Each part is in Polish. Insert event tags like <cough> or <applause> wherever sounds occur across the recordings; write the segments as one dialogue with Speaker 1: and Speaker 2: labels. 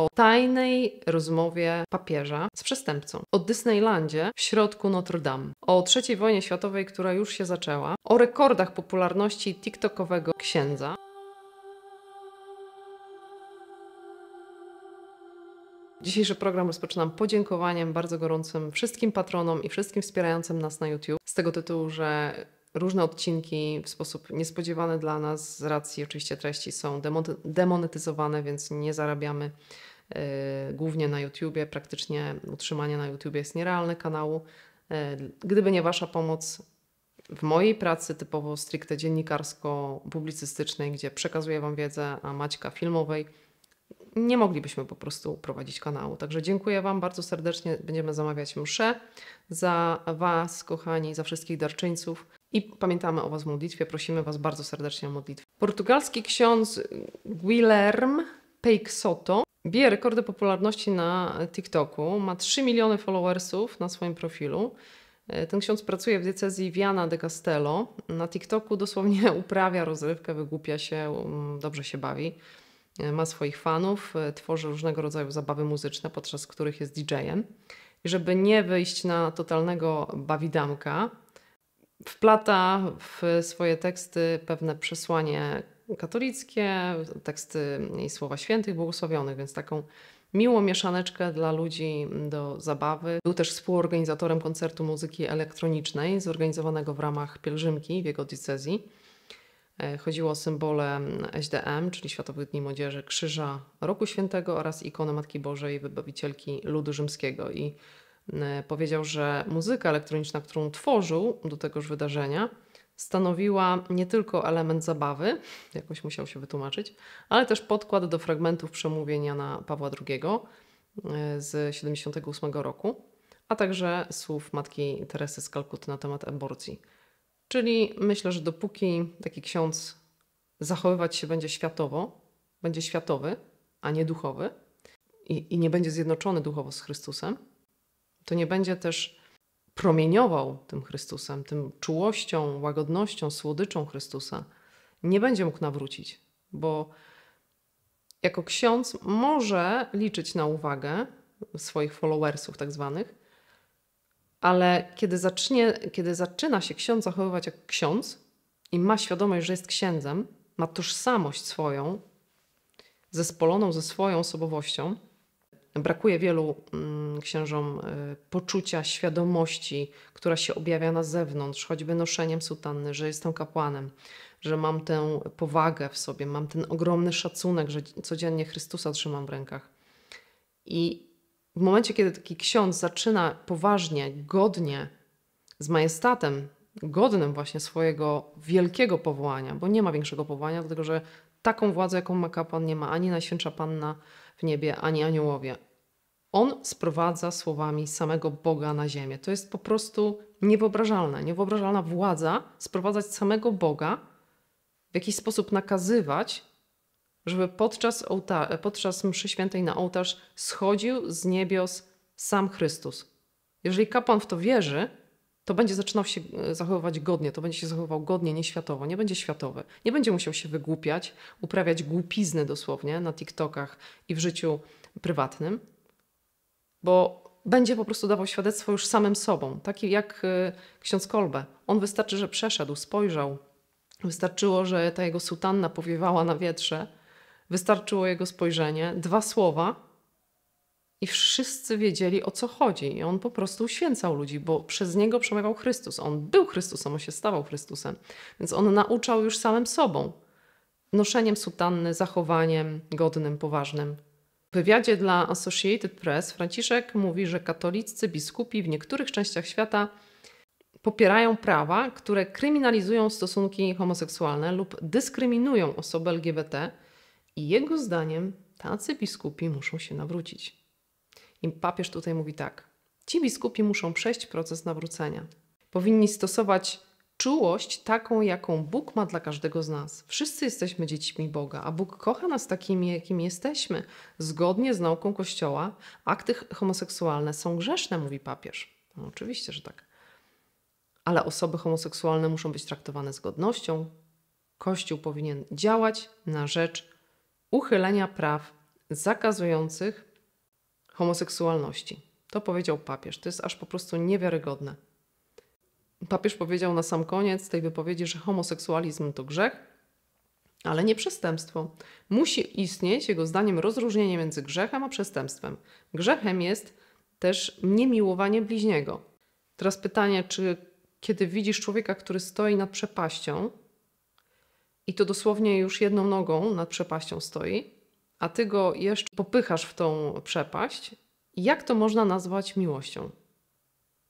Speaker 1: o tajnej rozmowie papieża z przestępcą, o Disneylandzie w środku Notre Dame, o III wojnie światowej, która już się zaczęła, o rekordach popularności TikTokowego księdza, Dzisiejszy program rozpoczynam podziękowaniem bardzo gorącym wszystkim patronom i wszystkim wspierającym nas na YouTube. Z tego tytułu, że różne odcinki w sposób niespodziewany dla nas, z racji oczywiście treści, są demonetyzowane, więc nie zarabiamy Y, głównie na YouTubie. Praktycznie utrzymanie na YouTubie jest nierealne kanału. Y, gdyby nie Wasza pomoc w mojej pracy typowo stricte dziennikarsko-publicystycznej, gdzie przekazuję Wam wiedzę, a Maćka filmowej, nie moglibyśmy po prostu prowadzić kanału. Także dziękuję Wam bardzo serdecznie. Będziemy zamawiać msze za Was, kochani, za wszystkich darczyńców. I pamiętamy o Was w modlitwie. Prosimy Was bardzo serdecznie o modlitwę. Portugalski ksiądz Guilherme Peixoto bije rekordy popularności na TikToku, ma 3 miliony followersów na swoim profilu. E, ten ksiądz pracuje w diecezji Viana de Castello. Na TikToku dosłownie <laughs> uprawia rozrywkę, wygłupia się, mm, dobrze się bawi. E, ma swoich fanów, e, tworzy różnego rodzaju zabawy muzyczne, podczas których jest DJ-em. I żeby nie wyjść na totalnego bawidamka, wplata w swoje teksty pewne przesłanie katolickie, teksty i słowa świętych błogosławionych, więc taką miłą mieszaneczkę dla ludzi do zabawy. Był też współorganizatorem koncertu muzyki elektronicznej zorganizowanego w ramach pielgrzymki w jego diecezji. E, chodziło o symbole SDM, czyli Światowych Dni Młodzieży, Krzyża Roku Świętego oraz ikonę Matki Bożej Wybawicielki Ludu Rzymskiego i e, powiedział, że muzyka elektroniczna, którą tworzył do tegoż wydarzenia, stanowiła nie tylko element zabawy, jakoś musiał się wytłumaczyć, ale też podkład do fragmentów przemówienia na Pawła II e, z 78 roku, a także słów matki Teresy z Kalkuty na temat aborcji. Czyli myślę, że dopóki taki ksiądz zachowywać się będzie światowo, będzie światowy, a nie duchowy i, i nie będzie zjednoczony duchowo z Chrystusem, to nie będzie też promieniował tym Chrystusem, tym czułością, łagodnością, słodyczą Chrystusa, nie będzie mógł nawrócić, bo jako ksiądz może liczyć na uwagę swoich followersów, tak zwanych, ale kiedy, zacznie, kiedy zaczyna się ksiądz zachowywać jak ksiądz i ma świadomość, że jest księdzem, ma tożsamość swoją, zespoloną ze swoją osobowością, brakuje wielu mm, księżom y, poczucia, świadomości, która się objawia na zewnątrz, choćby noszeniem sutanny, że jestem kapłanem, że mam tę powagę w sobie, mam ten ogromny szacunek, że codziennie Chrystusa trzymam w rękach. I w momencie, kiedy taki ksiądz zaczyna poważnie, godnie, z majestatem, godnym właśnie swojego wielkiego powołania, bo nie ma większego powołania, dlatego że taką władzę, jaką ma kapłan, nie ma ani Najświętsza Panna w niebie, ani aniołowie. On sprowadza słowami samego Boga na ziemię. To jest po prostu niewyobrażalne. Niewyobrażalna władza sprowadzać samego Boga, w jakiś sposób nakazywać, żeby podczas, ołta- podczas mszy świętej na ołtarz schodził z niebios sam Chrystus. Jeżeli kapłan w to wierzy, to będzie zaczynał się e, zachowywać godnie, to będzie się zachowywał godnie, nieświatowo, nie będzie światowy. Nie będzie musiał się wygłupiać, uprawiać głupizny dosłownie na TikTokach i w życiu prywatnym, bo będzie po prostu dawał świadectwo już samym sobą, taki jak e, ksiądz Kolbe. On wystarczy, że przeszedł, spojrzał, wystarczyło, że ta jego sutanna powiewała na wietrze, wystarczyło jego spojrzenie, dwa słowa – i wszyscy wiedzieli o co chodzi. I on po prostu uświęcał ludzi, bo przez niego przemawiał Chrystus. On był Chrystusem, on się stawał Chrystusem. Więc on nauczał już samym sobą. Noszeniem sutanny, zachowaniem godnym, poważnym. W wywiadzie dla Associated Press Franciszek mówi, że katoliccy biskupi w niektórych częściach świata popierają prawa, które kryminalizują stosunki homoseksualne lub dyskryminują osoby LGBT i jego zdaniem tacy biskupi muszą się nawrócić im papież tutaj mówi tak. Ci biskupi muszą przejść proces nawrócenia. Powinni stosować czułość taką, jaką Bóg ma dla każdego z nas. Wszyscy jesteśmy dziećmi Boga, a Bóg kocha nas takimi, jakimi jesteśmy. Zgodnie z nauką Kościoła, akty homoseksualne są grzeszne, mówi papież. No, oczywiście, że tak. Ale osoby homoseksualne muszą być traktowane z godnością. Kościół powinien działać na rzecz uchylenia praw zakazujących homoseksualności. To powiedział papież. To jest aż po prostu niewiarygodne. Papież powiedział na sam koniec tej wypowiedzi, że homoseksualizm to grzech, ale nie przestępstwo. Musi istnieć, jego zdaniem, rozróżnienie między grzechem a przestępstwem. Grzechem jest też niemiłowanie bliźniego. Teraz pytanie, czy kiedy widzisz człowieka, który stoi nad przepaścią, i to dosłownie już jedną nogą nad przepaścią stoi, a ty go jeszcze popychasz w tą przepaść, jak to można nazwać miłością?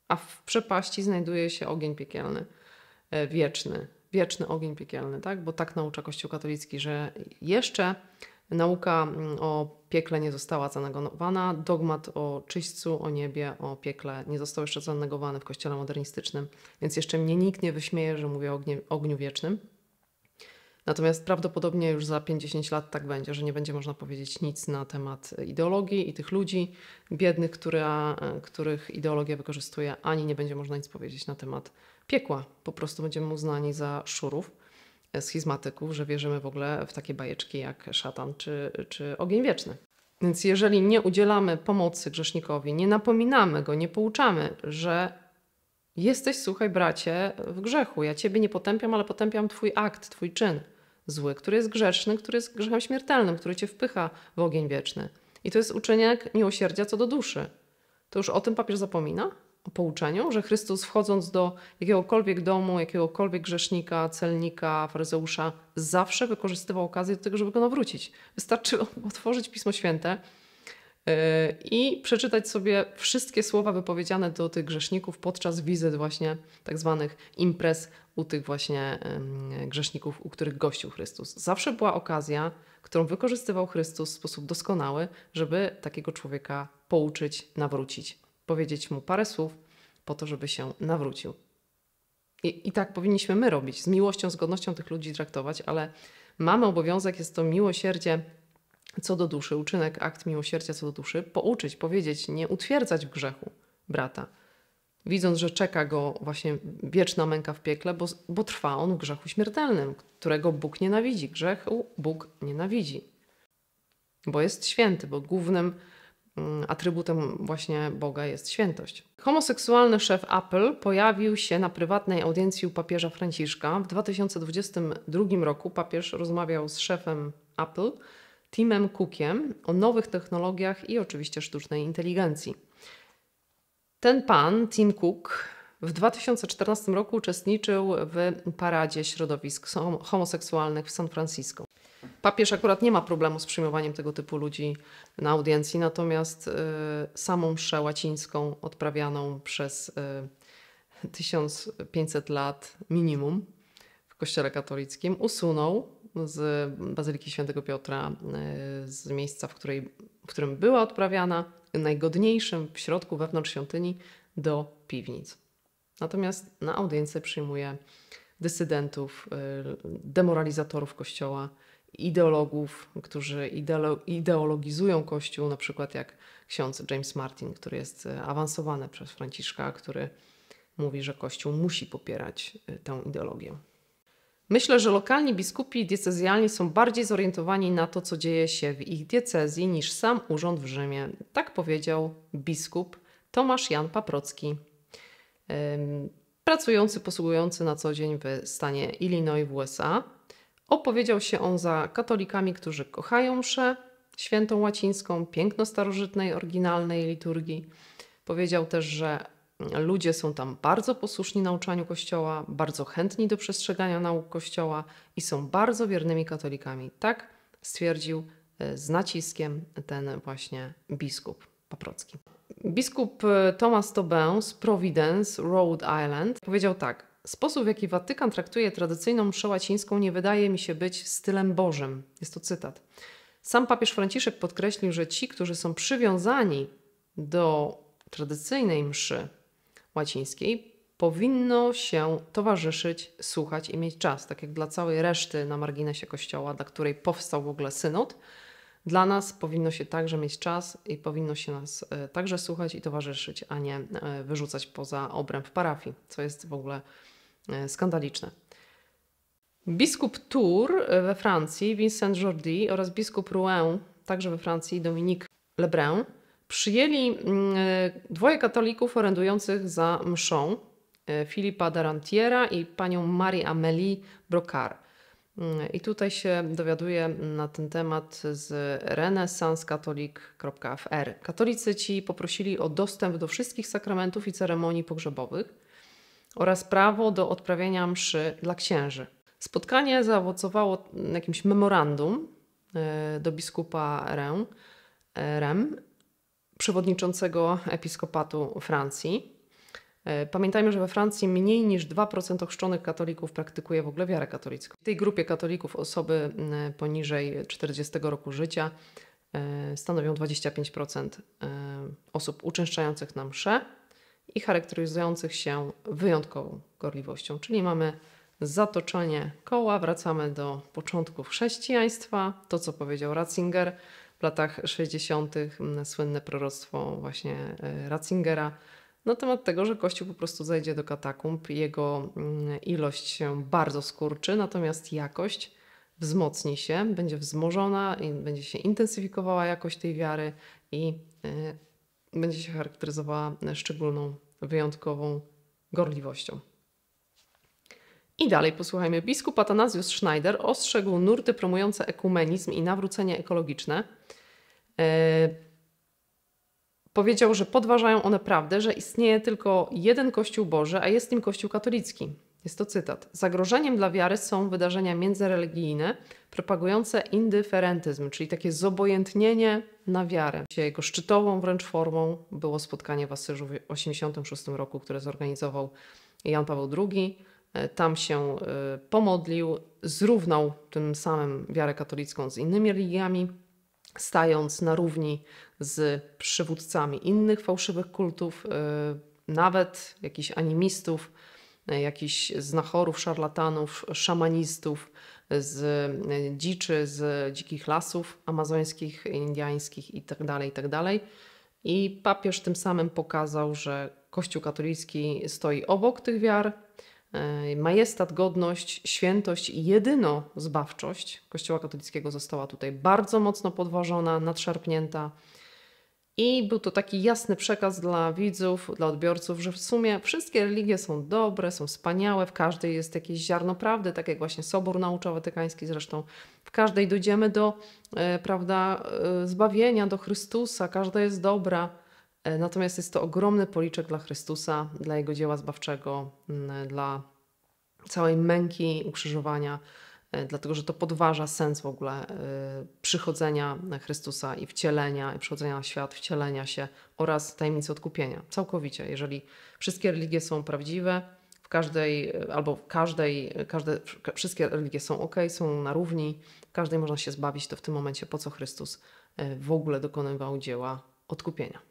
Speaker 1: A w przepaści znajduje się ogień piekielny, e, wieczny, wieczny ogień piekielny, tak? Bo tak naucza Kościół katolicki, że jeszcze nauka mm, o piekle nie została zanegowana, dogmat o czyśćcu, o niebie, o piekle nie został jeszcze zanegowany w kościele modernistycznym, więc jeszcze mnie nikt nie wyśmieje, że mówię o ogniu wiecznym. Natomiast prawdopodobnie już za 50 lat tak będzie, że nie będzie można powiedzieć nic na temat ideologii i tych ludzi biednych, która, e, których ideologia wykorzystuje, ani nie będzie można nic powiedzieć na temat piekła. Po prostu będziemy uznani za szurów, e, schizmatyków, że wierzymy w ogóle w takie bajeczki jak szatan czy, czy ogień wieczny. Więc jeżeli nie udzielamy pomocy grzesznikowi, nie napominamy go, nie pouczamy, że Jesteś, słuchaj, bracie, w grzechu. Ja ciebie nie potępiam, ale potępiam twój akt, twój czyn zły, który jest grzeszny, który jest grzechem śmiertelnym, który cię wpycha w ogień wieczny. I to jest uczynek miłosierdzia co do duszy. To już o tym papież zapomina? O pouczeniu, że Chrystus wchodząc do jakiegokolwiek domu, jakiegokolwiek grzesznika, celnika, faryzeusza, zawsze wykorzystywał okazję do tego, żeby go nawrócić. Wystarczy otworzyć Pismo Święte, Y, i przeczytać sobie wszystkie słowa wypowiedziane do tych grzeszników podczas wizyt właśnie tak zwanych imprez u tych właśnie grzeszników, u których gościł Chrystus. Zawsze była okazja, którą wykorzystywał Chrystus w sposób doskonały, żeby takiego człowieka pouczyć, nawrócić, powiedzieć mu parę słów po to, żeby się nawrócił. I, I, tak powinniśmy my robić, z miłością, z godnością tych ludzi traktować, ale mamy obowiązek, jest to miłosierdzie co do duszy, uczynek, akt miłosierdzia co do duszy, pouczyć, powiedzieć, nie utwierdzać w grzechu brata, widząc, że czeka go właśnie wieczna męka w piekle, bo, bo trwa on w grzechu śmiertelnym, którego Bóg nienawidzi. Grzechu Bóg nienawidzi, bo jest święty, bo głównym mm, atrybutem właśnie Boga jest świętość. Homoseksualny szef Apple pojawił się na prywatnej audiencji u papieża Franciszka. W 2022 roku papież rozmawiał z szefem Apple Timem Cookiem o nowych technologiach i oczywiście sztucznej inteligencji. Ten pan, Tim Cook, w 2014 roku uczestniczył w paradzie środowisk homoseksualnych w San Francisco. Papież akurat nie ma problemu z przyjmowaniem tego typu ludzi na audiencji, natomiast y, samą mszę łacińską odprawianą przez y, 1500 lat minimum w kościele katolickim usunął z Bazyliki Świętego Piotra, e, z miejsca, w, której, w którym była odprawiana, najgodniejszym w środku, wewnątrz świątyni, do piwnic. Natomiast na audiencję przyjmuje dysydentów, e, demoralizatorów kościoła, ideologów, którzy ideologizują Kościół, na przykład jak ksiądz James Martin, który jest e, awansowany przez Franciszka, który mówi, że Kościół musi popierać tę ideologię. Myślę, że lokalni biskupi diecezjalni są bardziej zorientowani na to, co dzieje się w ich diecezji, niż sam urząd w Rzymie. Tak powiedział biskup Tomasz Jan Paprocki, pracujący, posługujący na co dzień w stanie Illinois w USA. Opowiedział się on za katolikami, którzy kochają mszę świętą łacińską, piękno starożytnej, oryginalnej liturgii. Powiedział też, że Ludzie są tam bardzo posłuszni nauczaniu Kościoła, bardzo chętni do przestrzegania nauk Kościoła i są bardzo wiernymi katolikami. Tak stwierdził e, z naciskiem ten właśnie biskup Paprocki. Biskup e, Thomas Tobin z Providence, Rhode Island, powiedział tak: Sposób, w jaki Watykan traktuje tradycyjną mszę łacińską, nie wydaje mi się być stylem Bożym. Jest to cytat. Sam papież Franciszek podkreślił, że ci, którzy są przywiązani do tradycyjnej mszy, łacińskiej powinno się towarzyszyć, słuchać i mieć czas. Tak jak dla całej reszty na marginesie Kościoła, dla której powstał w ogóle synod, dla nas powinno się także mieć czas i powinno się nas e, także słuchać i towarzyszyć, a nie e, wyrzucać poza obręb parafii, co jest w ogóle e, skandaliczne. Biskup Tours we Francji, Vincent Jordi oraz biskup Rouen, także we Francji, Dominique Lebrun, przyjęli mm, e, dwoje katolików orędujących za mszą, e, Filipa Darantiera i panią Marie Amélie Brocard. Mm, I tutaj się dowiaduję na ten temat z renesanskatolik.fr. Katolicy ci poprosili o dostęp do wszystkich sakramentów i ceremonii pogrzebowych oraz prawo do odprawiania mszy dla księży. Spotkanie zaowocowało jakimś memorandum e, do biskupa Rem przewodniczącego episkopatu Francji. E, pamiętajmy, że we Francji mniej niż 2% ochrzczonych katolików praktykuje w ogóle wiarę katolicką. W tej grupie katolików osoby poniżej 40 roku życia e, stanowią 25% e, osób uczęszczających na msze i charakteryzujących się wyjątkową gorliwością. Czyli mamy zatoczenie koła, wracamy do początków chrześcijaństwa, to co powiedział Ratzinger – w latach 60. Mm, słynne proroctwo właśnie e, Ratzingera na temat tego, że Kościół po prostu zajdzie do katakumb, jego mm, ilość się bardzo skurczy, natomiast jakość wzmocni się, będzie wzmożona, będzie się intensyfikowała jakość tej wiary i e, będzie się charakteryzowała e, szczególną, wyjątkową gorliwością. I dalej posłuchajmy. Biskup Atanasius Schneider ostrzegł nurty promujące ekumenizm i nawrócenie ekologiczne. E, powiedział, że podważają one prawdę, że istnieje tylko jeden Kościół Boży, a jest nim Kościół katolicki. Jest to cytat. Zagrożeniem dla wiary są wydarzenia międzyreligijne propagujące indyferentyzm, czyli takie zobojętnienie na wiarę. Jego szczytową wręcz formą było spotkanie w Asyżu w 1986 roku, które zorganizował Jan Paweł II E, tam się e, pomodlił, zrównał tym samym wiarę katolicką z innymi religiami, stając na równi z przywódcami innych fałszywych kultów, e, nawet jakichś animistów, jakichś znachorów, szarlatanów, szamanistów z dziczy, z dzikich lasów amazońskich, indiańskich itd. Tak itd. Tak I papież tym samym pokazał, że Kościół katolicki stoi obok tych wiar, E, majestat, godność, świętość i jedyno zbawczość Kościoła katolickiego została tutaj bardzo mocno podważona, nadszarpnięta. I był to taki jasny przekaz dla widzów, dla odbiorców, że w sumie wszystkie religie są dobre, są wspaniałe, w każdej jest jakieś ziarno prawdy, tak jak właśnie Sobór naucza watykański zresztą. W każdej dojdziemy do e, prawda, e, zbawienia, do Chrystusa, każda jest dobra. E, natomiast jest to ogromny policzek dla Chrystusa, dla Jego dzieła zbawczego, dla całej męki ukrzyżowania, e, dlatego że to podważa sens w ogóle e, przychodzenia Chrystusa i wcielenia, i przychodzenia na świat, wcielenia się oraz tajemnicy odkupienia. Całkowicie, jeżeli wszystkie religie są prawdziwe, w każdej, albo w każdej, każde, wszystkie religie są ok, są na równi, w każdej można się zbawić, to w tym momencie po co Chrystus w ogóle dokonywał dzieła odkupienia.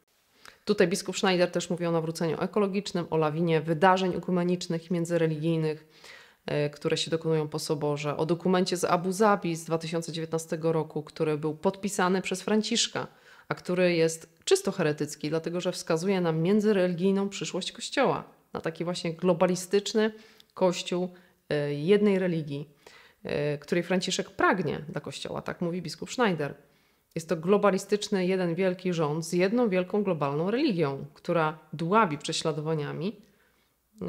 Speaker 1: Tutaj biskup Schneider też mówi o nawróceniu ekologicznym, o lawinie wydarzeń ekumenicznych, międzyreligijnych, e, które się dokonują po soborze, o dokumencie z Abu Zabi z 2019 roku, który był podpisany przez Franciszka, a który jest czysto heretycki, dlatego że wskazuje nam międzyreligijną przyszłość Kościoła, na taki właśnie globalistyczny Kościół e, jednej religii, e, której Franciszek pragnie dla Kościoła, tak mówi biskup Schneider. Jest to globalistyczny, jeden wielki rząd z jedną wielką globalną religią, która dławi prześladowaniami yy,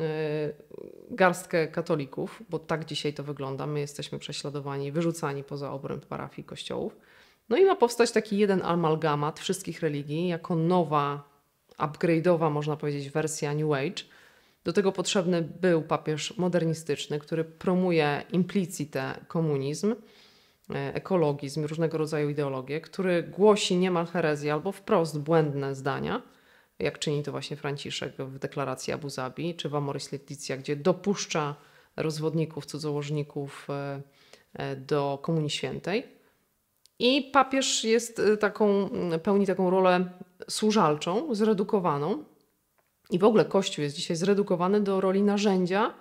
Speaker 1: garstkę katolików, bo tak dzisiaj to wygląda. My jesteśmy prześladowani, wyrzucani poza obręb parafii kościołów. No i ma powstać taki jeden amalgamat wszystkich religii, jako nowa, upgrade'owa, można powiedzieć, wersja New Age. Do tego potrzebny był papież modernistyczny, który promuje implicite komunizm E, ekologizm, różnego rodzaju ideologie, który głosi niemal herezję albo wprost błędne zdania, jak czyni to właśnie Franciszek w deklaracji Abu Zabi, czy w Amoris Letitia, gdzie dopuszcza rozwodników, cudzołożników e, e, do Komunii Świętej. I papież jest taką, pełni taką rolę służalczą, zredukowaną. I w ogóle Kościół jest dzisiaj zredukowany do roli narzędzia,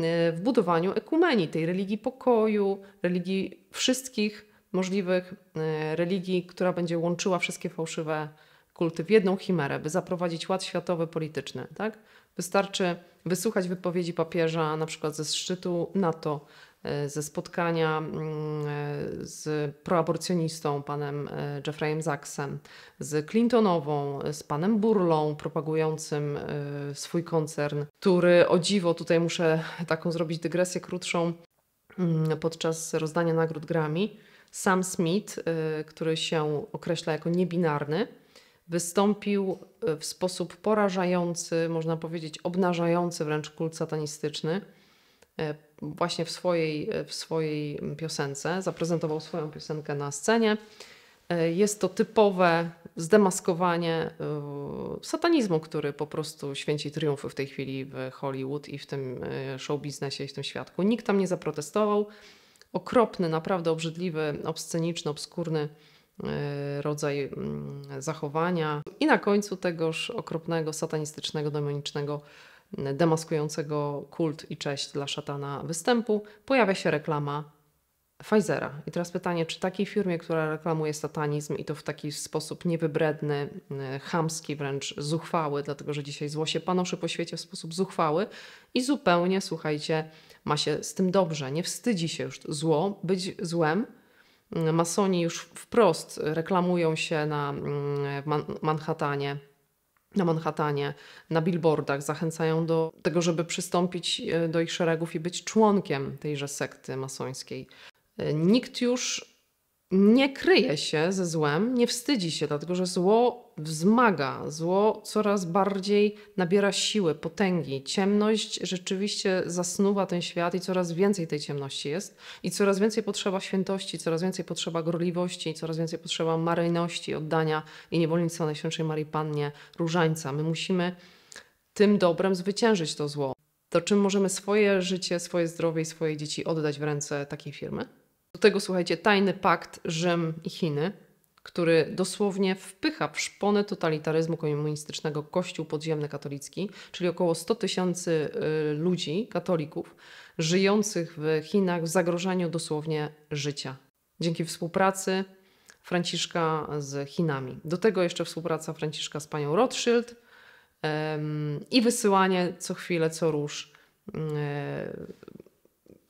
Speaker 1: E, w budowaniu ekumenii, tej religii pokoju, religii wszystkich możliwych e, religii, która będzie łączyła wszystkie fałszywe kulty w jedną chimerę, by zaprowadzić ład światowy polityczny. Tak? Wystarczy wysłuchać wypowiedzi papieża, na przykład ze szczytu NATO, E, ze spotkania mm, e, z proaborcjonistą, panem e, Jeffreyem Zaksem, z Clintonową, z panem Burlą, propagującym swój koncern, który o dziwo, tutaj muszę taką zrobić dygresję krótszą, mm, podczas rozdania nagród Grammy, Sam Smith, który się określa jako niebinarny, wystąpił w sposób porażający, można powiedzieć obnażający wręcz kult satanistyczny E, właśnie w swojej, e, w swojej mm, piosence, zaprezentował swoją piosenkę na scenie. E, jest to typowe zdemaskowanie satanizmu, który po prostu święci triumfy w tej chwili w Hollywood i w tym show biznesie i w tym świadku. Nikt tam nie zaprotestował. Okropny, naprawdę obrzydliwy, obsceniczny, obskurny rodzaj mm, zachowania. I na końcu tegoż okropnego, satanistycznego, demonicznego demaskującego kult i cześć dla szatana występu, pojawia się reklama Pfizera. I teraz pytanie, czy takiej firmie, która reklamuje satanizm i to w taki sposób niewybredny, y, chamski, wręcz zuchwały, dlatego że dzisiaj zło się panoszy po świecie w sposób zuchwały i zupełnie, słuchajcie, ma się z tym dobrze, nie wstydzi się już zło być złem. Y, masoni już wprost reklamują się na mm, Manhattanie na Manhattanie, na billboardach, zachęcają do tego, żeby przystąpić e, do ich szeregów i być członkiem tejże sekty masońskiej. E, nikt już nie kryje się ze złem, nie wstydzi się, dlatego że zło wzmaga, zło coraz bardziej nabiera siły, potęgi. Ciemność rzeczywiście zasnuwa ten świat i coraz więcej tej ciemności jest i coraz więcej potrzeba świętości, coraz więcej potrzeba gorliwości, coraz więcej potrzeba maryjności, oddania i niewolnictwa Najświętszej Marii Pannie Różańca. My musimy tym dobrem zwyciężyć to zło. To czym możemy swoje życie, swoje zdrowie i swoje dzieci oddać w ręce takiej firmy? Do tego słuchajcie, tajny pakt Rzym i Chiny, który dosłownie wpycha w szponę totalitaryzmu komunistycznego Kościół podziemny katolicki, czyli około 100 tysięcy y, ludzi, katolików, żyjących w Chinach w zagrożeniu dosłownie życia. Dzięki współpracy Franciszka z Chinami. Do tego jeszcze współpraca Franciszka z panią Rothschild i wysyłanie co chwilę, co róż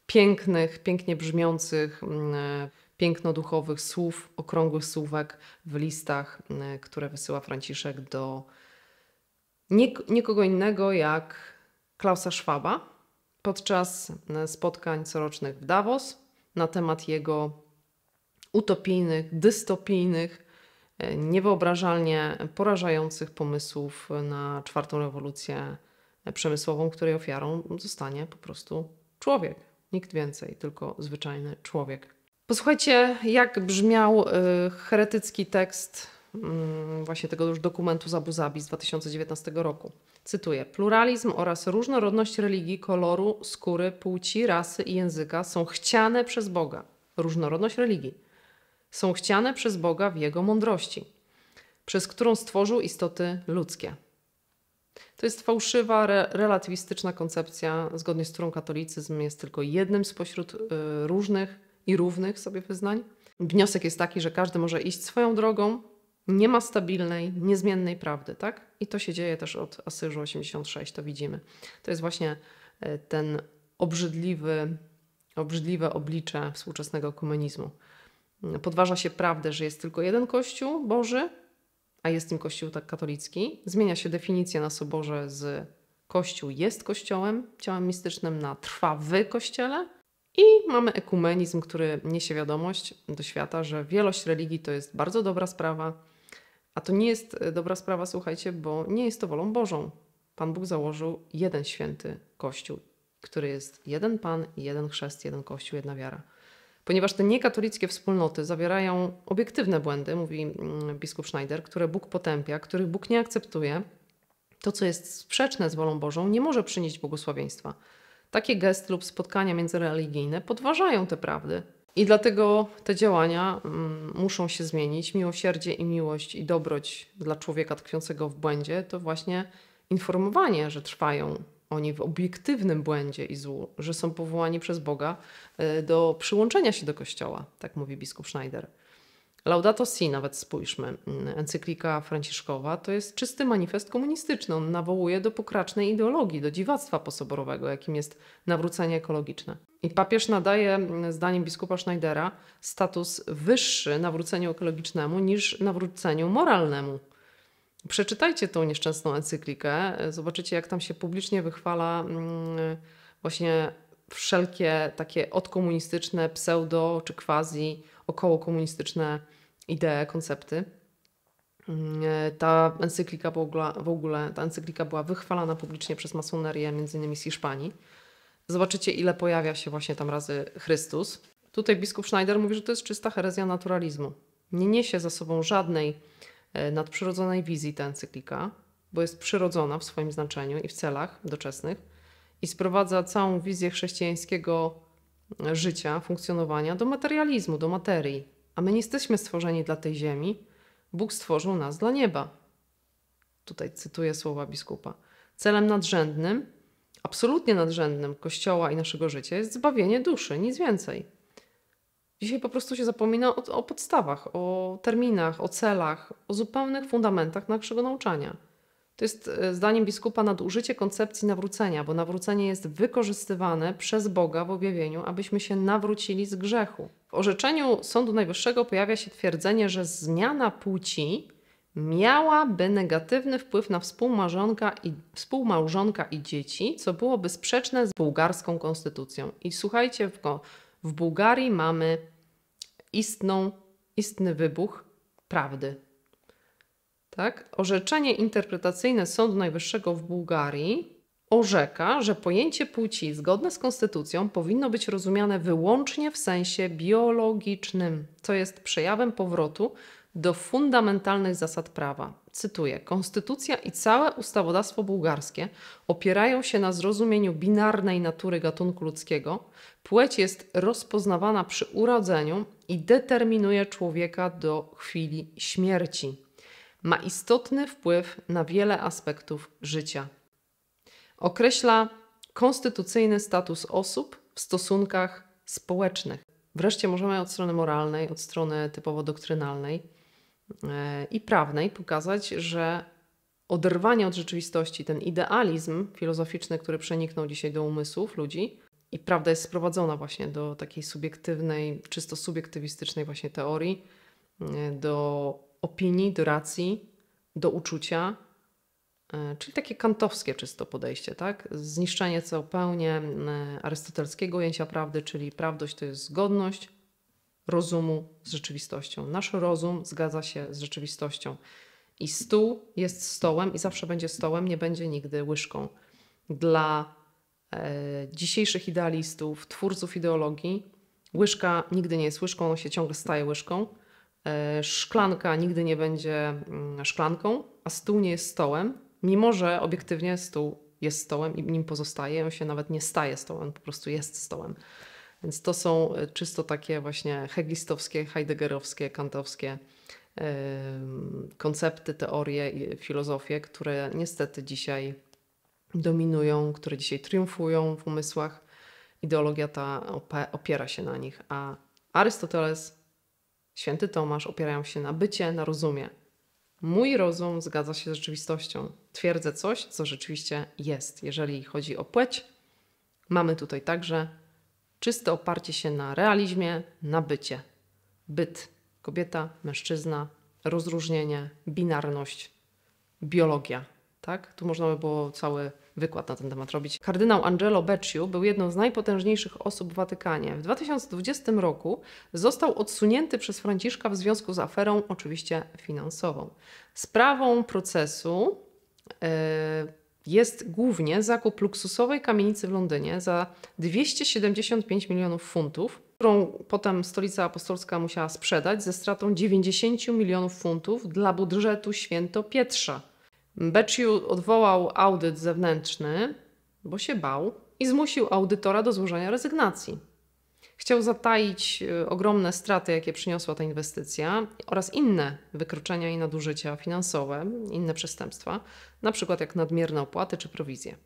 Speaker 1: pięknych, pięknie brzmiących, mm, pięknoduchowych słów, okrągłych słówek w listach, mm, które wysyła Franciszek do nik nikogo innego jak Klausa Schwaba podczas mm, spotkań corocznych w Davos na temat jego utopijnych, dystopijnych, e, niewyobrażalnie porażających pomysłów na czwartą rewolucję przemysłową, której ofiarą zostanie po prostu człowiek. Nikt więcej, tylko zwyczajny człowiek. Posłuchajcie, jak brzmiał y, heretycki tekst y, właśnie tego już dokumentu z Abu Zabi z 2019 roku. Cytuję: Pluralizm oraz różnorodność religii, koloru, skóry, płci, rasy i języka są chciane przez Boga. Różnorodność religii są chciane przez Boga w jego mądrości, przez którą stworzył istoty ludzkie. To jest fałszywa, re relatywistyczna koncepcja, zgodnie z którą katolicyzm jest tylko jednym spośród y, różnych i równych sobie wyznań. Wniosek jest taki, że każdy może iść swoją drogą, nie ma stabilnej, niezmiennej prawdy, tak? I to się dzieje też od Asyżu 86, to widzimy. To jest właśnie y, ten obrzydliwy, obrzydliwe oblicze współczesnego komunizmu. Podważa się prawdę, że jest tylko jeden Kościół Boży, a jest tym Kościół tak katolicki. Zmienia się definicja na soborze z Kościół jest kościołem, ciałem mistycznym na trwa w kościele. I mamy ekumenizm, który niesie wiadomość do świata, że wielość religii to jest bardzo dobra sprawa, a to nie jest e, dobra sprawa, słuchajcie, bo nie jest to wolą Bożą. Pan Bóg założył jeden święty Kościół, który jest jeden Pan, jeden chrzest, jeden Kościół, jedna wiara ponieważ te niekatolickie wspólnoty zawierają obiektywne błędy, mówi mm, biskup Schneider, które Bóg potępia, których Bóg nie akceptuje. To, co jest sprzeczne z wolą Bożą, nie może przynieść błogosławieństwa. Takie gesty lub spotkania międzyreligijne podważają te prawdy. I dlatego te działania mm, muszą się zmienić. Miłosierdzie i miłość i dobroć dla człowieka tkwiącego w błędzie to właśnie informowanie, że trwają oni w obiektywnym błędzie i złu, że są powołani przez Boga e, do przyłączenia się do Kościoła, tak mówi biskup Schneider. Laudato Si, nawet spójrzmy, mm, encyklika franciszkowa, to jest czysty manifest komunistyczny. On nawołuje do pokracznej ideologii, do dziwactwa posoborowego, jakim jest nawrócenie ekologiczne. I papież nadaje, mm, zdaniem biskupa Schneidera, status wyższy nawróceniu ekologicznemu niż nawróceniu moralnemu. Przeczytajcie tą nieszczęsną encyklikę, zobaczycie, jak tam się publicznie wychwala mm, właśnie wszelkie takie odkomunistyczne, pseudo czy quasi okołokomunistyczne idee, koncepty. Mm, ta encyklika w ogóle, w ogóle ta encyklika była wychwalana publicznie przez masonerię, między innymi z Hiszpanii. Zobaczycie, ile pojawia się właśnie tam razy Chrystus. Tutaj biskup Schneider mówi, że to jest czysta herezja naturalizmu. Nie niesie za sobą żadnej E, nadprzyrodzonej wizji ta encyklika, bo jest przyrodzona w swoim znaczeniu i w celach doczesnych i sprowadza całą wizję chrześcijańskiego e, życia, funkcjonowania do materializmu, do materii. A my nie jesteśmy stworzeni dla tej ziemi. Bóg stworzył nas dla nieba. Tutaj cytuję słowa biskupa. Celem nadrzędnym, absolutnie nadrzędnym Kościoła i naszego życia jest zbawienie duszy, nic więcej. Dzisiaj po prostu się zapomina o, o podstawach, o terminach, o celach, o zupełnych fundamentach naszego nauczania. To jest e, zdaniem biskupa nadużycie koncepcji nawrócenia, bo nawrócenie jest wykorzystywane przez Boga w objawieniu, abyśmy się nawrócili z grzechu. W orzeczeniu Sądu Najwyższego pojawia się twierdzenie, że zmiana płci miałaby negatywny wpływ na współmałżonka i, współmałżonka i dzieci, co byłoby sprzeczne z bułgarską konstytucją. I słuchajcie, w w Bułgarii mamy istną, istny wybuch prawdy. Tak? Orzeczenie interpretacyjne Sądu Najwyższego w Bułgarii orzeka, że pojęcie płci zgodne z konstytucją powinno być rozumiane wyłącznie w sensie biologicznym, co jest przejawem powrotu do fundamentalnych zasad prawa cytuję: Konstytucja i całe ustawodawstwo bułgarskie opierają się na zrozumieniu binarnej natury gatunku ludzkiego. Płeć jest rozpoznawana przy urodzeniu i determinuje człowieka do chwili śmierci. Ma istotny wpływ na wiele aspektów życia. Określa konstytucyjny status osób w stosunkach społecznych. Wreszcie możemy od strony moralnej, od strony typowo doktrynalnej E, i prawnej pokazać, że oderwanie od rzeczywistości, ten idealizm filozoficzny, który przeniknął dzisiaj do umysłów ludzi, i prawda jest sprowadzona właśnie do takiej subiektywnej, czysto subiektywistycznej właśnie teorii, e, do opinii, do racji, do uczucia, e, czyli takie kantowskie czysto podejście, tak? Zniszczenie zupełnie arystotelskiego ujęcia prawdy, czyli prawdość to jest zgodność, rozumu z rzeczywistością. Nasz rozum zgadza się z rzeczywistością. I stół jest stołem i zawsze będzie stołem, nie będzie nigdy łyżką. Dla e, dzisiejszych idealistów, twórców ideologii, łyżka nigdy nie jest łyżką, on się ciągle staje łyżką. E, szklanka nigdy nie będzie mm, szklanką, a stół nie jest stołem, mimo że obiektywnie stół jest stołem i nim pozostaje, on się nawet nie staje stołem, po prostu jest stołem. Więc to są e, czysto takie właśnie hegistowskie, heideggerowskie, kantowskie koncepty, teorie i filozofie, które niestety dzisiaj dominują, które dzisiaj triumfują w umysłach. Ideologia ta opiera się na nich, a Arystoteles, święty Tomasz opierają się na bycie, na rozumie. Mój rozum zgadza się z rzeczywistością. Twierdzę coś, co rzeczywiście jest. Jeżeli chodzi o płeć, mamy tutaj także Czyste oparcie się na realizmie, na bycie. Byt, kobieta, mężczyzna, rozróżnienie, binarność, biologia. Tak? Tu można by było cały wykład na ten temat robić. Kardynał Angelo Becciu był jedną z najpotężniejszych osób w Watykanie. W 2020 roku został odsunięty przez Franciszka w związku z aferą, oczywiście finansową. Sprawą procesu. Yy, jest głównie zakup luksusowej kamienicy w Londynie za 275 milionów funtów, którą potem stolica apostolska musiała sprzedać ze stratą 90 milionów funtów dla budżetu święto Pietrza. Becciu odwołał audyt zewnętrzny, bo się bał i zmusił audytora do złożenia rezygnacji. Chciał zataić y, ogromne straty, jakie przyniosła ta inwestycja oraz inne wykroczenia i nadużycia finansowe, inne przestępstwa, np. jak nadmierne opłaty czy prowizje.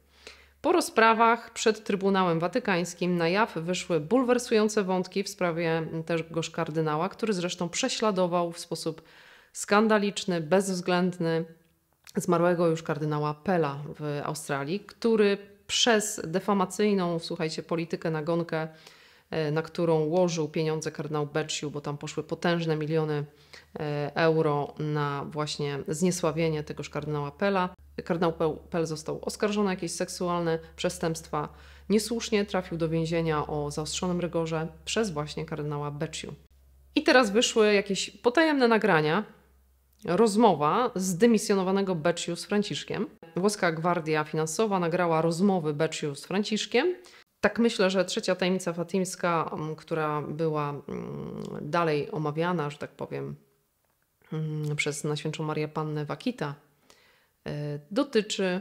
Speaker 1: Po rozprawach przed Trybunałem Watykańskim na jaw wyszły bulwersujące wątki w sprawie tegoż kardynała, który zresztą prześladował w sposób skandaliczny, bezwzględny zmarłego już kardynała Pela w Australii, który przez defamacyjną, słuchajcie, politykę nagonkę E, na którą łożył pieniądze kardynał Becciu, bo tam poszły potężne miliony e, euro na właśnie zniesławienie tegoż kardynała Pela. Kardynał Pel został oskarżony o jakieś seksualne przestępstwa. Niesłusznie trafił do więzienia o zaostrzonym rygorze przez właśnie kardynała Becciu. I teraz wyszły jakieś potajemne nagrania, rozmowa z dymisjonowanego Becciu z Franciszkiem. Włoska Gwardia Finansowa nagrała rozmowy Becciu z Franciszkiem tak myślę, że trzecia tajemnica fatimska, która była dalej omawiana, że tak powiem, przez Najświętszą Marię Pannę Wakita, e, dotyczy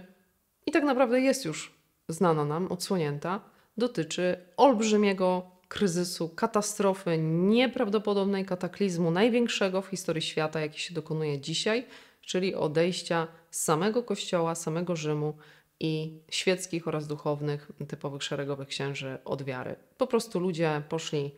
Speaker 1: i tak naprawdę jest już znana nam, odsłonięta, dotyczy olbrzymiego kryzysu, katastrofy, nieprawdopodobnej kataklizmu, największego w historii świata, jaki się dokonuje dzisiaj, czyli odejścia samego Kościoła, samego Rzymu i świeckich oraz duchownych, typowych szeregowych księży od wiary. Po prostu ludzie poszli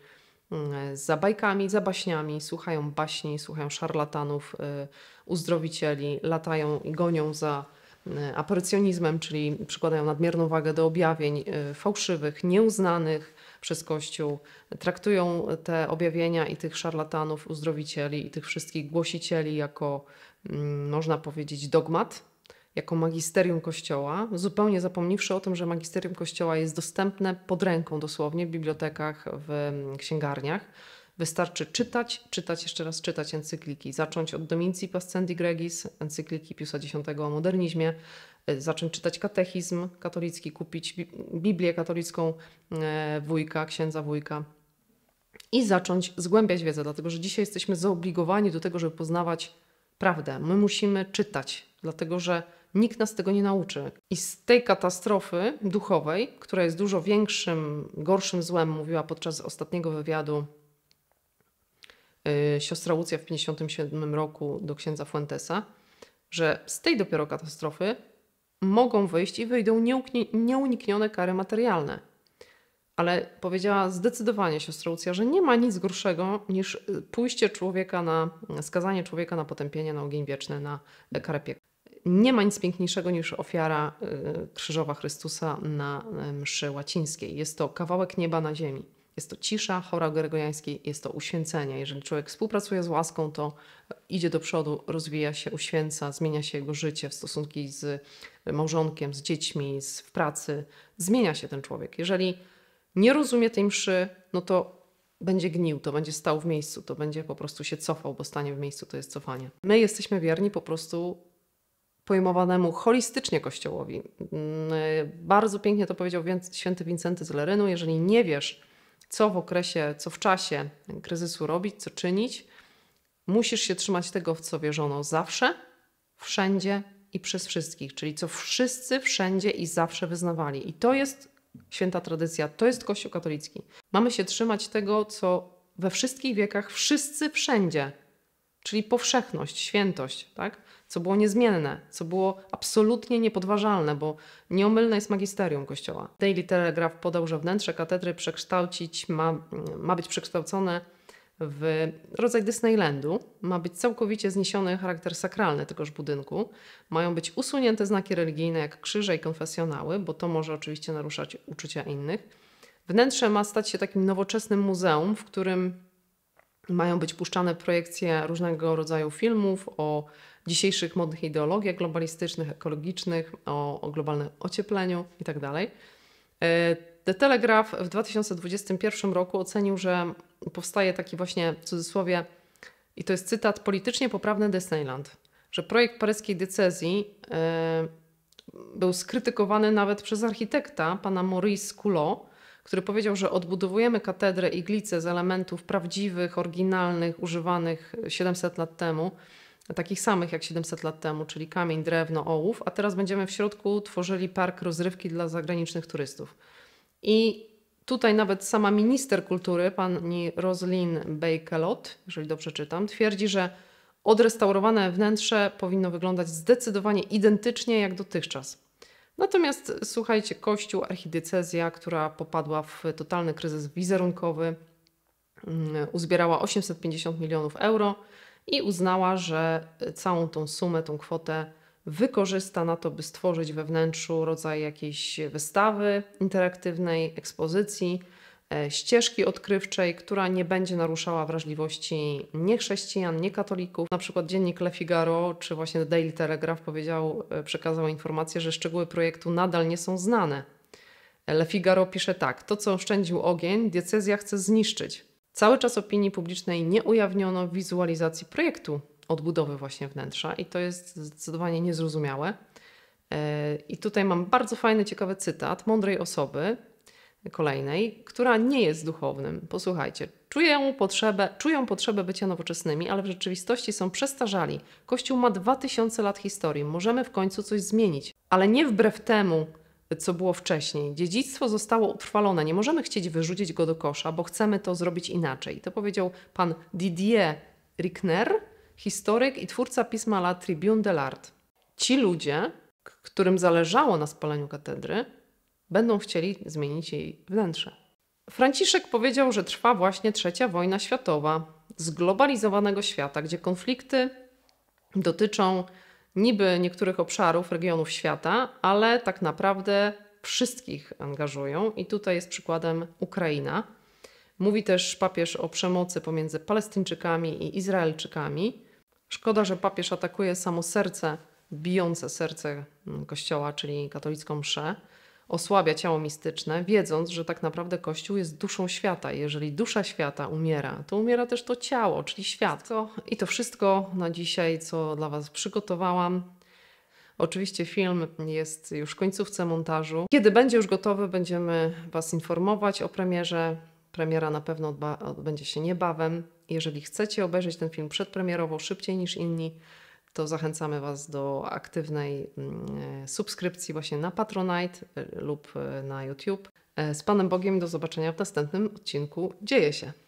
Speaker 1: mm, za bajkami, za baśniami, słuchają baśni, słuchają szarlatanów, y, uzdrowicieli, latają i gonią za y, aparycjonizmem, czyli przykładają nadmierną wagę do objawień y, fałszywych, nieuznanych przez Kościół, traktują te objawienia i tych szarlatanów, uzdrowicieli i tych wszystkich głosicieli jako, mm, można powiedzieć, dogmat, jako magisterium Kościoła, zupełnie zapomniwszy o tym, że magisterium Kościoła jest dostępne pod ręką dosłownie w bibliotekach, w mm, księgarniach. Wystarczy czytać, czytać jeszcze raz, czytać encykliki. Zacząć od Dominici Pascendi Gregis, encykliki Piusa X o modernizmie, y, zacząć czytać katechizm katolicki, kupić Biblię katolicką y, wujka, księdza wujka i zacząć zgłębiać wiedzę, dlatego że dzisiaj jesteśmy zobligowani do tego, żeby poznawać prawdę. My musimy czytać, dlatego że Nikt nas tego nie nauczy. I z tej katastrofy duchowej, która jest dużo większym, gorszym złem, mówiła podczas ostatniego wywiadu yy, siostra Łucja w 1957 roku do księdza Fuentesa, że z tej dopiero katastrofy mogą wyjść i wyjdą nieuniknione kary materialne. Ale powiedziała zdecydowanie siostra Lucja, że nie ma nic gorszego niż y, pójście człowieka na, skazanie człowieka na potępienie, na ogień wieczny, na karę nie ma nic piękniejszego niż ofiara y, krzyżowa Chrystusa na y, mszy łacińskiej. Jest to kawałek nieba na ziemi. Jest to cisza chora gregoriańskiej, jest to uświęcenie. Jeżeli człowiek współpracuje z łaską, to y, idzie do przodu, rozwija się, uświęca, zmienia się jego życie, w stosunki z małżonkiem, z dziećmi, z, w pracy. Zmienia się ten człowiek. Jeżeli nie rozumie tej mszy, no to będzie gnił, to będzie stał w miejscu, to będzie po prostu się cofał, bo stanie w miejscu to jest cofanie. My jesteśmy wierni po prostu pojmowanemu holistycznie Kościołowi. Mm, y, bardzo pięknie to powiedział święty Wincenty z Lerynu. Jeżeli nie wiesz, co w okresie, co w czasie kryzysu robić, co czynić, musisz się trzymać tego, w co wierzono zawsze, wszędzie i przez wszystkich, czyli co wszyscy, wszędzie i zawsze wyznawali. I to jest święta tradycja, to jest Kościół katolicki. Mamy się trzymać tego, co we wszystkich wiekach wszyscy wszędzie, czyli powszechność, świętość, tak? co było niezmienne, co było absolutnie niepodważalne, bo nieomylne jest magisterium Kościoła. Daily Telegraph podał, że wnętrze katedry przekształcić ma, mm, ma być przekształcone w rodzaj Disneylandu. Ma być całkowicie zniesiony charakter sakralny tegoż budynku. Mają być usunięte znaki religijne jak krzyże i konfesjonały, bo to może oczywiście naruszać uczucia innych. Wnętrze ma stać się takim nowoczesnym muzeum, w którym mają być puszczane projekcje różnego rodzaju filmów o dzisiejszych modnych ideologiach globalistycznych, ekologicznych, o, o globalnym ociepleniu itd. Tak e, The Telegraph w 2021 roku ocenił, że powstaje taki właśnie w cudzysłowie, i to jest cytat, politycznie poprawny Disneyland, że projekt paryskiej decyzji e, był skrytykowany nawet przez architekta, pana Maurice Coulot, który powiedział, że odbudowujemy katedrę iglicę z elementów prawdziwych, oryginalnych, używanych 700 lat temu, takich samych jak 700 lat temu, czyli kamień, drewno, ołów, a teraz będziemy w środku tworzyli park rozrywki dla zagranicznych turystów. I Tutaj nawet sama minister kultury, pani Roslin Bejkelot, jeżeli dobrze czytam, twierdzi, że odrestaurowane wnętrze powinno wyglądać zdecydowanie identycznie jak dotychczas. Natomiast słuchajcie, kościół, archidiecezja, która popadła w totalny kryzys wizerunkowy, mm, uzbierała 850 milionów euro i uznała, że całą tą sumę, tą kwotę wykorzysta na to, by stworzyć we wnętrzu rodzaj jakiejś wystawy interaktywnej, ekspozycji, E, ścieżki odkrywczej, która nie będzie naruszała wrażliwości niechrześcijan, niekatolików. Na przykład dziennik Le Figaro czy właśnie The Daily Telegraph powiedział, e, przekazał informację, że szczegóły projektu nadal nie są znane. Le Figaro pisze tak: To, co oszczędził ogień, diecezja chce zniszczyć. Cały czas opinii publicznej nie ujawniono wizualizacji projektu odbudowy właśnie wnętrza i to jest zdecydowanie niezrozumiałe. E, I tutaj mam bardzo fajny, ciekawy cytat mądrej osoby, kolejnej, która nie jest duchownym. Posłuchajcie, czują potrzebę, czują potrzebę bycia nowoczesnymi, ale w rzeczywistości są przestarzali. Kościół ma 2000 lat historii, możemy w końcu coś zmienić, ale nie wbrew temu, co było wcześniej. Dziedzictwo zostało utrwalone, nie możemy chcieć wyrzucić go do kosza, bo chcemy to zrobić inaczej. To powiedział pan Didier Rickner, historyk i twórca pisma La Tribune de l'Art. Ci ludzie, którym zależało na spaleniu katedry, będą chcieli zmienić jej wnętrze. Franciszek powiedział, że trwa właśnie trzecia wojna światowa, zglobalizowanego świata, gdzie konflikty dotyczą niby niektórych obszarów, regionów świata, ale tak naprawdę wszystkich angażują i tutaj jest przykładem Ukraina. Mówi też papież o przemocy pomiędzy Palestyńczykami i Izraelczykami. Szkoda, że papież atakuje samo serce, bijące serce kościoła, czyli katolicką mszę osłabia ciało mistyczne, wiedząc, że tak naprawdę Kościół jest duszą świata. Jeżeli dusza świata umiera, to umiera też to ciało, czyli świat. I to wszystko na dzisiaj, co dla Was przygotowałam. Oczywiście film jest już w końcówce montażu. Kiedy będzie już gotowy, będziemy Was informować o premierze. Premiera na pewno odbędzie się niebawem. Jeżeli chcecie obejrzeć ten film przedpremierowo szybciej niż inni, to zachęcamy Was do aktywnej mm, e, subskrypcji właśnie na Patronite e, lub e, na YouTube. Z Panem Bogiem do zobaczenia w następnym odcinku. Dzieje się!